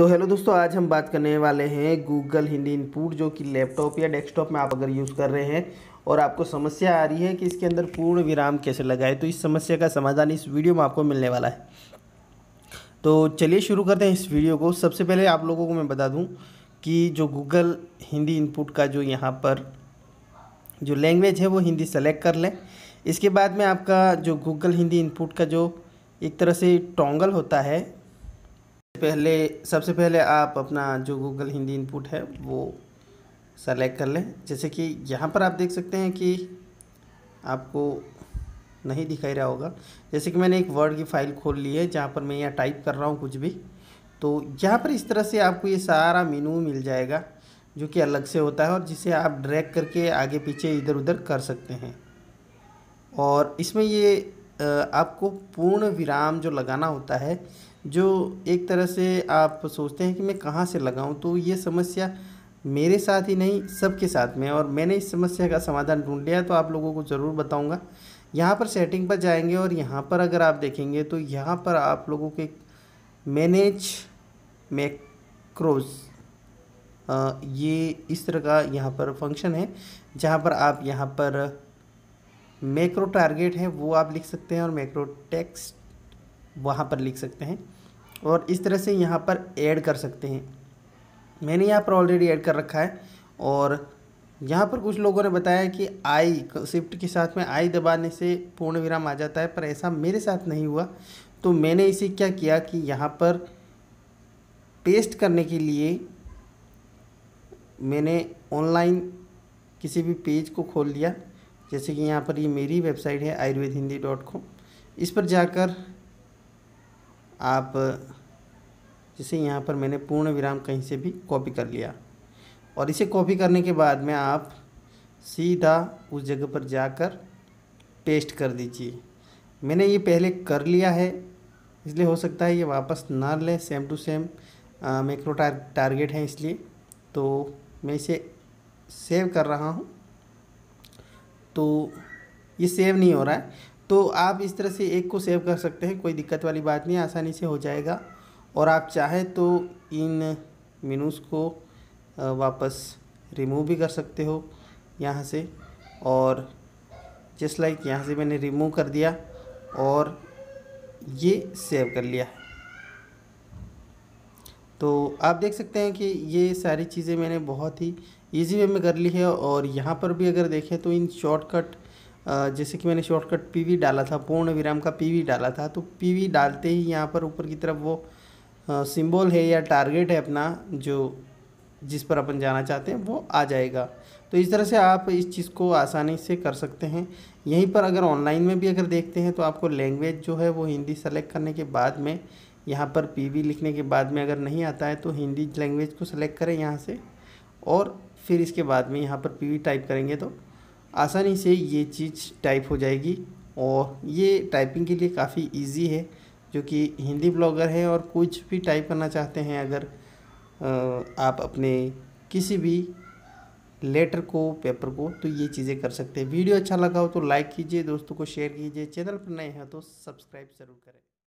तो हेलो दोस्तों आज हम बात करने वाले हैं गूगल हिंदी इनपुट जो कि लैपटॉप या डेस्कटॉप में आप अगर यूज़ कर रहे हैं और आपको समस्या आ रही है कि इसके अंदर पूर्ण विराम कैसे लगाए तो इस समस्या का समाधान इस वीडियो में आपको मिलने वाला है तो चलिए शुरू करते हैं इस वीडियो को सबसे पहले आप लोगों को मैं बता दूँ कि जो गूगल हिंदी इनपुट का जो यहाँ पर जो लैंग्वेज है वो हिंदी सेलेक्ट कर लें इसके बाद में आपका जो गूगल हिंदी इनपुट का जो एक तरह से टोंगल होता है पहले सबसे पहले आप अपना जो गूगल हिंदी इनपुट है वो सेलेक्ट कर लें जैसे कि यहाँ पर आप देख सकते हैं कि आपको नहीं दिखाई रहा होगा जैसे कि मैंने एक वर्ड की फ़ाइल खोल ली है जहाँ पर मैं यहाँ टाइप कर रहा हूँ कुछ भी तो यहाँ पर इस तरह से आपको ये सारा मेनू मिल जाएगा जो कि अलग से होता है और जिसे आप ड्रैग करके आगे पीछे इधर उधर कर सकते हैं और इसमें ये आपको पूर्ण विराम जो लगाना होता है जो एक तरह से आप सोचते हैं कि मैं कहाँ से लगाऊँ तो ये समस्या मेरे साथ ही नहीं सबके साथ में और मैंने इस समस्या का समाधान ढूंढ लिया तो आप लोगों को ज़रूर बताऊंगा यहाँ पर सेटिंग पर जाएंगे और यहाँ पर अगर आप देखेंगे तो यहाँ पर आप लोगों के मैनेज मैक्रोज़ ये इस तरह का यहाँ पर फंक्शन है जहाँ पर आप यहाँ पर मैक्रो टारगेट है वो आप लिख सकते हैं और मैक्रो टेक्स्ट वहाँ पर लिख सकते हैं और इस तरह से यहाँ पर ऐड कर सकते हैं मैंने यहाँ पर ऑलरेडी ऐड कर रखा है और यहाँ पर कुछ लोगों ने बताया कि आई शिफ्ट के साथ में आई दबाने से पूर्ण विराम आ जाता है पर ऐसा मेरे साथ नहीं हुआ तो मैंने इसे क्या किया कि यहाँ पर पेस्ट करने के लिए मैंने ऑनलाइन किसी भी पेज को खोल लिया जैसे कि यहाँ पर ये मेरी वेबसाइट है आयुर्वेद हिंदी डॉट कॉम इस पर जाकर आप जैसे यहाँ पर मैंने पूर्ण विराम कहीं से भी कॉपी कर लिया और इसे कॉपी करने के बाद में आप सीधा उस जगह पर जाकर पेस्ट कर दीजिए मैंने ये पहले कर लिया है इसलिए हो सकता है ये वापस ना लें same to same macro target है इसलिए तो मैं इसे सेव कर रहा हूँ तो ये सेव नहीं हो रहा है तो आप इस तरह से एक को सेव कर सकते हैं कोई दिक्कत वाली बात नहीं आसानी से हो जाएगा और आप चाहें तो इन मीनूस को वापस रिमूव भी कर सकते हो यहाँ से और जस्ट लाइक यहाँ से मैंने रिमूव कर दिया और ये सेव कर लिया है तो आप देख सकते हैं कि ये सारी चीज़ें मैंने बहुत ही इजी वे में कर ली है और यहाँ पर भी अगर देखें तो इन शॉर्टकट जैसे कि मैंने शॉर्टकट पीवी डाला था पूर्ण विराम का पीवी डाला था तो पीवी डालते ही यहाँ पर ऊपर की तरफ वो सिंबल है या टारगेट है अपना जो जिस पर अपन जाना चाहते हैं वो आ जाएगा तो इस तरह से आप इस चीज़ को आसानी से कर सकते हैं यहीं पर अगर ऑनलाइन में भी अगर देखते हैं तो आपको लैंग्वेज जो है वो हिंदी सेलेक्ट करने के बाद में यहाँ पर पी लिखने के बाद में अगर नहीं आता है तो हिंदी लैंग्वेज को सेलेक्ट करें यहाँ से और फिर इसके बाद में यहाँ पर पी टाइप करेंगे तो आसानी से ये चीज़ टाइप हो जाएगी और ये टाइपिंग के लिए काफ़ी इजी है जो कि हिंदी ब्लॉगर है और कुछ भी टाइप करना चाहते हैं अगर आप अपने किसी भी लेटर को पेपर को तो ये चीज़ें कर सकते हैं वीडियो अच्छा लगा हो तो लाइक कीजिए दोस्तों को शेयर कीजिए चैनल पर नए हैं तो सब्सक्राइब ज़रूर करें